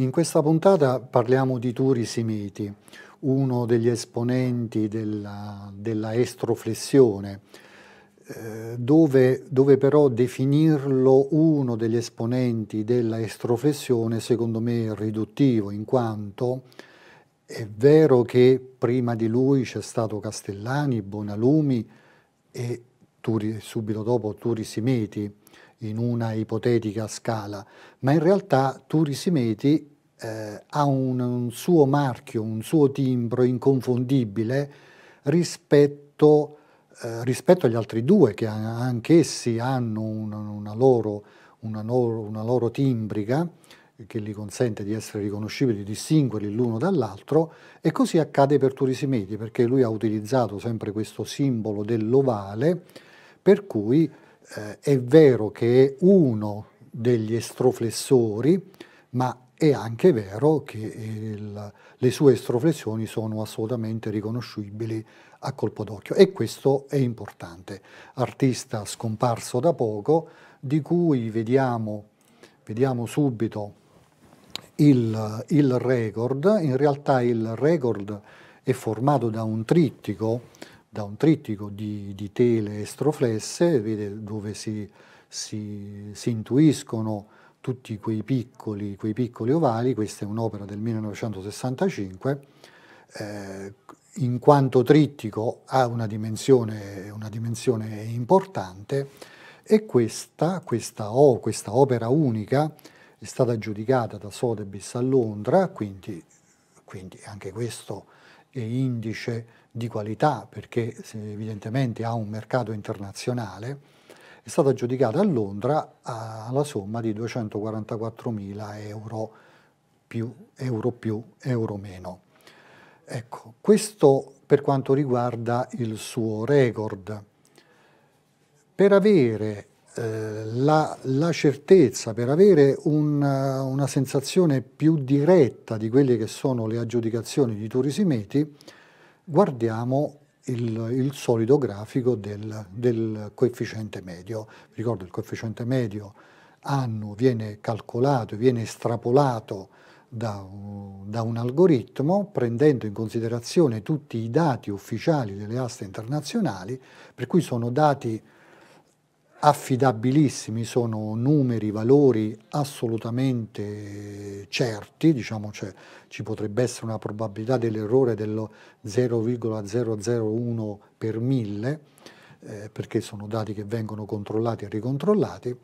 In questa puntata parliamo di Turi Simiti, uno degli esponenti della, della estroflessione, eh, dove, dove, però definirlo uno degli esponenti della estroflessione secondo me è riduttivo, in quanto è vero che prima di lui c'è stato Castellani, Bonalumi e Turi, subito dopo Turi Simiti, in una ipotetica scala, ma in realtà Turisimeti eh, ha un, un, suo marchio, un suo timbro inconfondibile rispetto, eh, rispetto agli altri due che anch'essi hanno una, una, loro, una, loro, una loro timbrica che gli consente di essere riconoscibili, di distinguerli l'uno dall'altro e così accade per Turisimeti perché lui ha utilizzato sempre questo simbolo dell'ovale per cui eh, è vero che è uno degli estroflessori, ma è anche vero che il, eh, le sue estroflessioni sono assolutamente riconoscibili a colpo d'occhio e questo è importante. Artista scomparso da poco, di cui vediamo, vediamo subito il, il, record, in realtà il record è formato da un trittico da un trittico di, di tele estroflesse, vede dove si, si, si intuiscono tutti quei piccoli, quei piccoli, ovali, questa è un'opera del 1965, eh, in quanto trittico ha una dimensione, una dimensione importante e questa, questa, oh, questa, opera unica è stata giudicata da Sotheby's a Londra, quindi, quindi anche questo è indice di qualità perché evidentemente ha un mercato internazionale, è stata giudicata a Londra alla somma di 244.000 euro più, euro più, euro meno. Ecco, questo per quanto riguarda il suo record. Per avere eh, la, la, certezza, per avere una, una sensazione più diretta di quelle che sono le aggiudicazioni di Turismeti, guardiamo il, il solido grafico del, del, coefficiente medio. Vi ricordo il coefficiente medio anno viene calcolato, viene estrapolato da, da, un algoritmo prendendo in considerazione tutti i dati ufficiali delle aste internazionali, per cui sono dati affidabilissimi, sono numeri, valori assolutamente certi, diciamo cioè, ci potrebbe essere una probabilità dell'errore dello 0,001 per mille, eh, perché sono dati che vengono controllati e ricontrollati,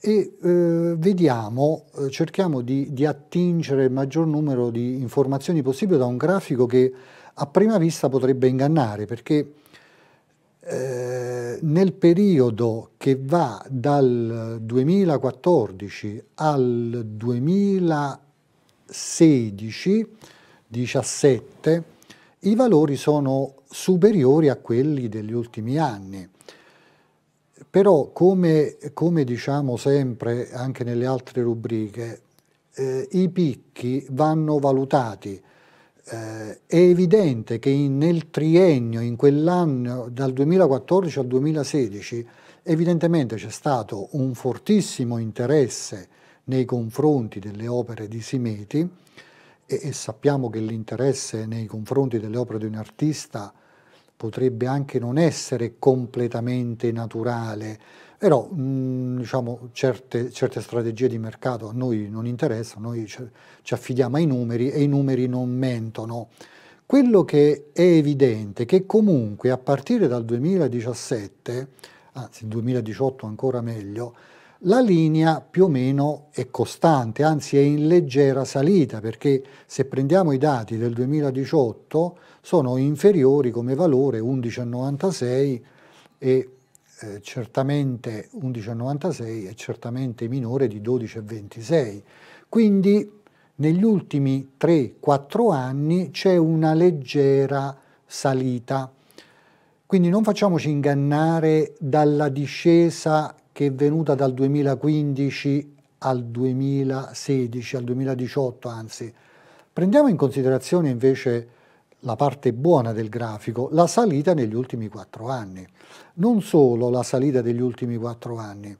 e eh, vediamo, eh, cerchiamo di, di, attingere il maggior numero di informazioni possibile da un grafico che a prima vista potrebbe ingannare, perché eh, eh, nel periodo che va dal 2014 al 2016, 17, i valori sono superiori a quelli degli ultimi anni. Però, come, come diciamo sempre anche nelle altre rubriche, eh, i picchi vanno valutati eh, è evidente che in, nel triennio, in quell'anno dal 2014 al 2016, evidentemente c'è stato un fortissimo interesse nei confronti delle opere di Simeti e, e sappiamo che l'interesse nei confronti delle opere di un artista potrebbe anche non essere completamente naturale, però mh, mm, diciamo, certe, certe, strategie di mercato a noi non interessano, noi ci, ci affidiamo ai numeri e i numeri non mentono. Quello che è evidente è che comunque a partire dal 2017, anzi 2018 ancora meglio, la linea più o meno è costante, anzi è in leggera salita, perché se prendiamo i dati del 2018 sono inferiori come valore 11,96 e eh, certamente 11,96 e certamente minore di 12,26. Quindi negli ultimi 3-4 anni c'è una leggera salita. Quindi non facciamoci ingannare dalla discesa che è venuta dal 2015 al 2016, al 2018 anzi. Prendiamo in considerazione invece la parte buona del grafico, la salita negli ultimi quattro anni. Non solo la salita degli ultimi quattro anni,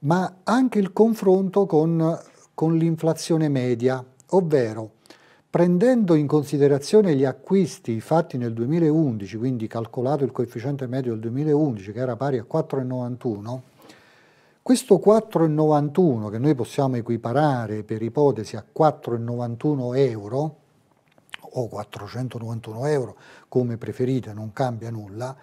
ma anche il confronto con, con l'inflazione media, ovvero prendendo in considerazione gli acquisti fatti nel 2011, quindi calcolato il coefficiente medio del 2011 che era pari a 4,91, questo 4,91 che noi possiamo equiparare per ipotesi a 4,91 euro, o 491 euro, come preferite, non cambia nulla,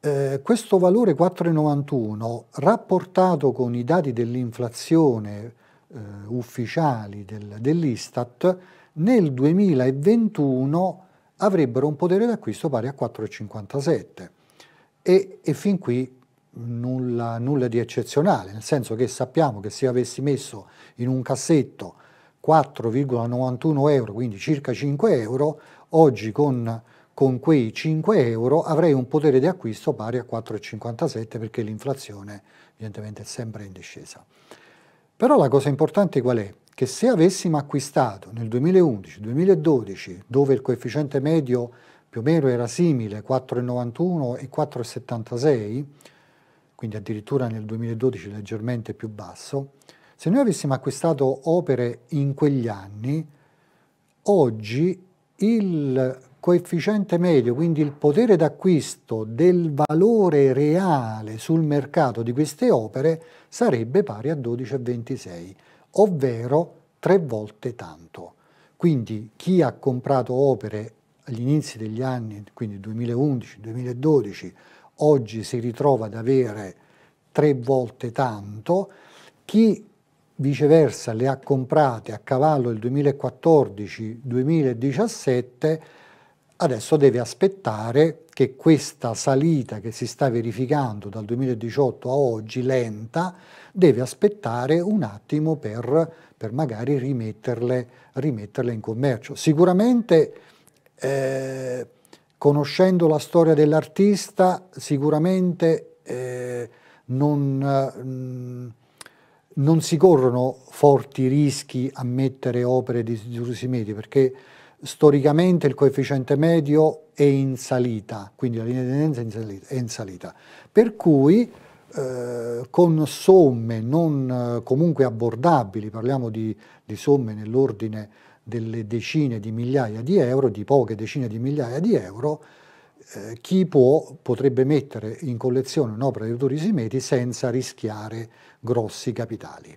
eh, questo valore 4,91 rapportato con i dati dell'inflazione eh, ufficiali del, dell'Istat nel 2021 avrebbero un potere d'acquisto pari a 4,57 e, e fin qui Nulla, nulla, di eccezionale, nel senso che sappiamo che se avessi messo in un cassetto 4,91 euro, quindi circa 5 euro, oggi con, con, quei 5 euro avrei un potere di acquisto pari a 4,57 perché l'inflazione evidentemente è sempre in discesa. Però la cosa importante qual è? Che se avessimo acquistato nel 2011-2012, dove il coefficiente medio più o meno era simile, 4,91 e 4,76, quindi addirittura nel 2012 leggermente più basso, se noi avessimo acquistato opere in quegli anni, oggi il coefficiente medio, quindi il potere d'acquisto del valore reale sul mercato di queste opere sarebbe pari a 12,26, ovvero tre volte tanto. Quindi chi ha comprato opere agli inizi degli anni, quindi 2011-2012, oggi si ritrova ad avere tre volte tanto, chi viceversa le ha comprate a cavallo del 2014-2017, adesso deve aspettare che questa salita che si sta verificando dal 2018 a oggi, lenta, deve aspettare un attimo per, per magari rimetterle, rimetterle, in commercio. Sicuramente, eh, conoscendo la storia dell'artista, sicuramente eh, non... Eh, non si corrono forti rischi a mettere opere di Giusi Medi perché storicamente il coefficiente medio è in salita, quindi la linea di tendenza è in salita. È in salita. Per cui eh, con somme non comunque abbordabili, parliamo di, di somme nell'ordine delle decine di migliaia di euro, di poche decine di migliaia di euro, eh, chi può potrebbe mettere in collezione un'opera di Eudorisio Meti senza rischiare grossi capitali.